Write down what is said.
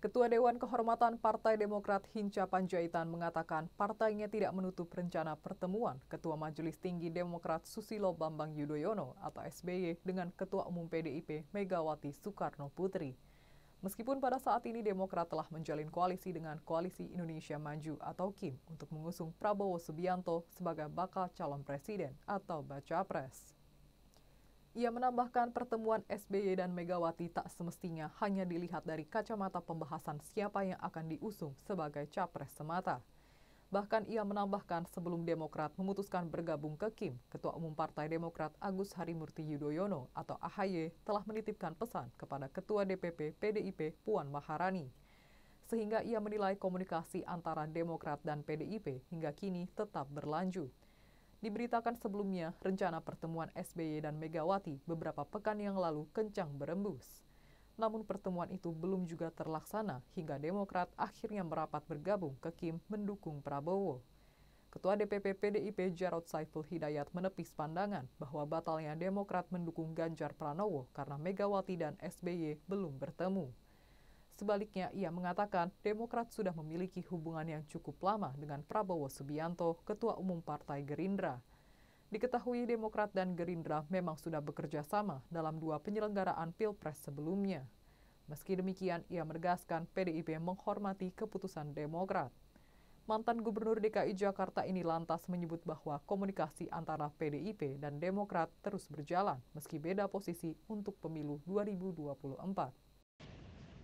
Ketua Dewan Kehormatan Partai Demokrat Hinca Panjaitan mengatakan partainya tidak menutup rencana pertemuan Ketua Majelis Tinggi Demokrat Susilo Bambang Yudhoyono atau SBY dengan Ketua Umum PDIP Megawati Soekarno Putri. Meskipun pada saat ini Demokrat telah menjalin koalisi dengan Koalisi Indonesia Maju atau KIM untuk mengusung Prabowo Subianto sebagai bakal calon presiden atau baca pres. Ia menambahkan pertemuan SBY dan Megawati tak semestinya hanya dilihat dari kacamata pembahasan siapa yang akan diusung sebagai capres semata. Bahkan ia menambahkan sebelum Demokrat memutuskan bergabung ke Kim, Ketua Umum Partai Demokrat Agus Harimurti Yudhoyono atau AHY telah menitipkan pesan kepada Ketua DPP PDIP Puan Maharani. Sehingga ia menilai komunikasi antara Demokrat dan PDIP hingga kini tetap berlanjut. Diberitakan sebelumnya, rencana pertemuan SBY dan Megawati beberapa pekan yang lalu kencang berembus. Namun pertemuan itu belum juga terlaksana hingga Demokrat akhirnya merapat bergabung ke Kim mendukung Prabowo. Ketua DPP PDIP Jarod Saiful Hidayat menepis pandangan bahwa batalnya Demokrat mendukung Ganjar Pranowo karena Megawati dan SBY belum bertemu. Sebaliknya, ia mengatakan Demokrat sudah memiliki hubungan yang cukup lama dengan Prabowo Subianto, Ketua Umum Partai Gerindra. Diketahui Demokrat dan Gerindra memang sudah bekerja sama dalam dua penyelenggaraan Pilpres sebelumnya. Meski demikian, ia menegaskan PDIP menghormati keputusan Demokrat. Mantan Gubernur DKI Jakarta ini lantas menyebut bahwa komunikasi antara PDIP dan Demokrat terus berjalan meski beda posisi untuk pemilu 2024.